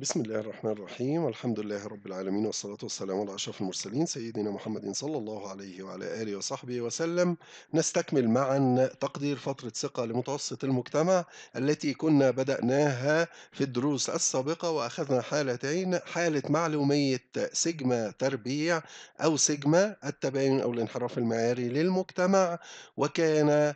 بسم الله الرحمن الرحيم الحمد لله رب العالمين والصلاة والسلام على أشرف المرسلين سيدنا محمد صلى الله عليه وعلى آله وصحبه وسلم نستكمل معا تقدير فترة ثقة لمتوسط المجتمع التي كنا بدأناها في الدروس السابقة وأخذنا حالتين حالة معلومية سيجما تربيع أو سيجما التباين أو الانحراف المعياري للمجتمع وكان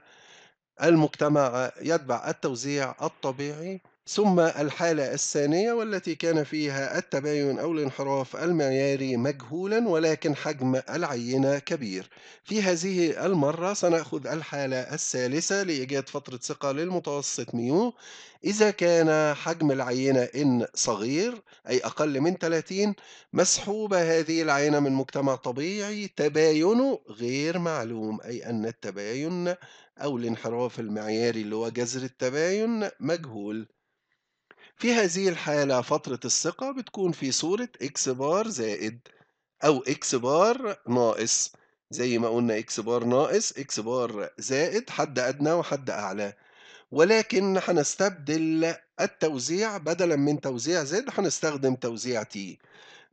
المجتمع يتبع التوزيع الطبيعي ثم الحالة الثانية والتي كان فيها التباين أو الانحراف المعياري مجهولا ولكن حجم العينة كبير في هذه المرة سنأخذ الحالة الثالثة لإيجاد فترة ثقة للمتوسط ميو إذا كان حجم العينة N صغير أي أقل من 30 مسحوبة هذه العينة من مجتمع طبيعي تباينه غير معلوم أي أن التباين أو الانحراف المعياري اللي هو جذر التباين مجهول في هذه الحالة فترة الثقة بتكون في صورة إكس بار زائد أو إكس بار ناقص زي ما قلنا إكس بار ناقص إكس بار زائد حد أدنى وحد أعلى ولكن هنستبدل التوزيع بدلا من توزيع زد هنستخدم توزيع تي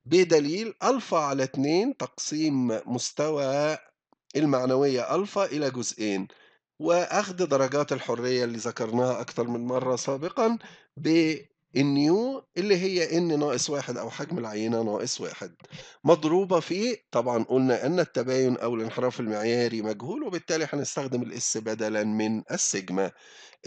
بدليل ألفا على 2 تقسيم مستوى المعنوية ألفا إلى جزئين وأخذ درجات الحرية اللي ذكرناها أكثر من مرة سابقا النيو اللي هي ان ناقص واحد او حجم العينه ناقص واحد مضروبه في طبعا قلنا ان التباين او الانحراف المعياري مجهول وبالتالي هنستخدم الاس بدلا من السيجما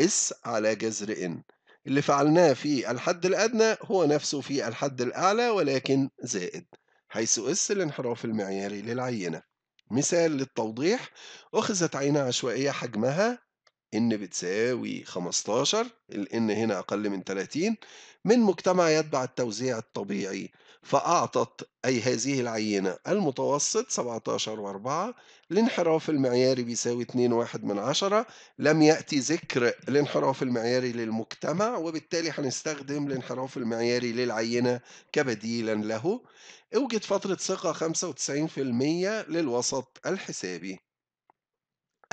اس على جذر ان اللي فعلناه في الحد الادنى هو نفسه في الحد الاعلى ولكن زائد حيث اس الانحراف المعياري للعينه مثال للتوضيح أخذت عينة عشوائية حجمها ان بتساوي 15 الان هنا اقل من 30 من مجتمع يتبع التوزيع الطبيعي فأعطت أي هذه العينة المتوسط 17 و4 الانحراف المعياري بيساوي 2.1 من عشرة لم يأتي ذكر الانحراف المعياري للمجتمع وبالتالي هنستخدم الانحراف المعياري للعينة كبديلا له اوجد فترة ثقة 95% للوسط الحسابي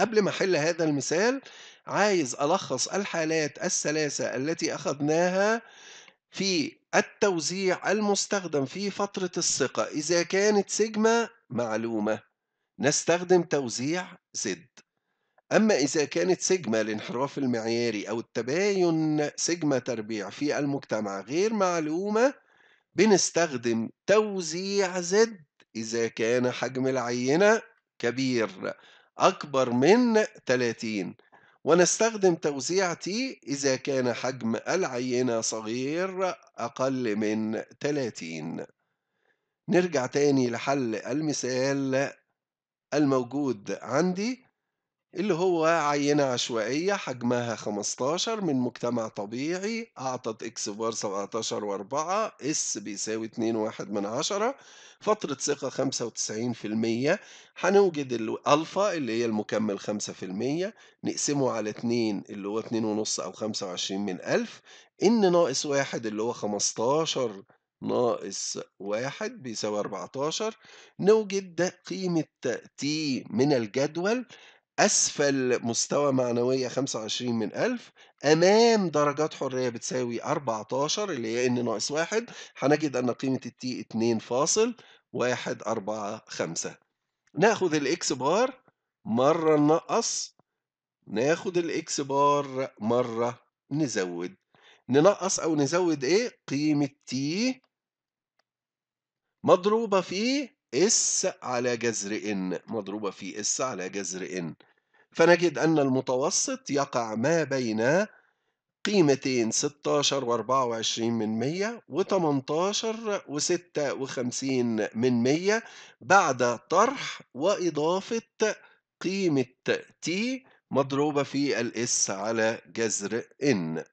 قبل ما أحل هذا المثال عايز ألخص الحالات الثلاثة التي أخذناها في التوزيع المستخدم في فترة الثقة إذا كانت سيجما معلومة نستخدم توزيع زد أما إذا كانت سيجما الانحراف المعياري أو التباين سيجما تربيع في المجتمع غير معلومة بنستخدم توزيع زد إذا كان حجم العينة كبير أكبر من 30 ونستخدم توزيع T إذا كان حجم العينة صغير أقل من 30 نرجع تاني لحل المثال الموجود عندي اللي هو عينة عشوائية حجمها 15 من مجتمع طبيعي أعطت X بار 17 و4 S بيساوي 2 واحد من عشرة فترة ثقة 95% هنوجد الألفا اللي هي المكمل 5% نقسمه على 2 اللي هو 2.5 أو 25 من 1000 إن ناقص واحد اللي هو 15 ناقص واحد بيساوي 14 نوجد قيمة تي من الجدول أسفل مستوى معنوية 25 من 1000 أمام درجات حرية بتساوي 14 اللي هي n ناقص واحد هنجد أن قيمة التي خمسة ناخد الإكس بار مرة ننقص ناخد الإكس بار مرة نزود ننقص أو نزود إيه؟ قيمة t مضروبة في اس على جذر ان مضروبة في اس على جذر ان فنجد أن المتوسط يقع ما بين قيمتين 16 و24 من 100 و18 و56 من 100 بعد طرح وإضافة قيمة t مضروبة في الاس على جذر n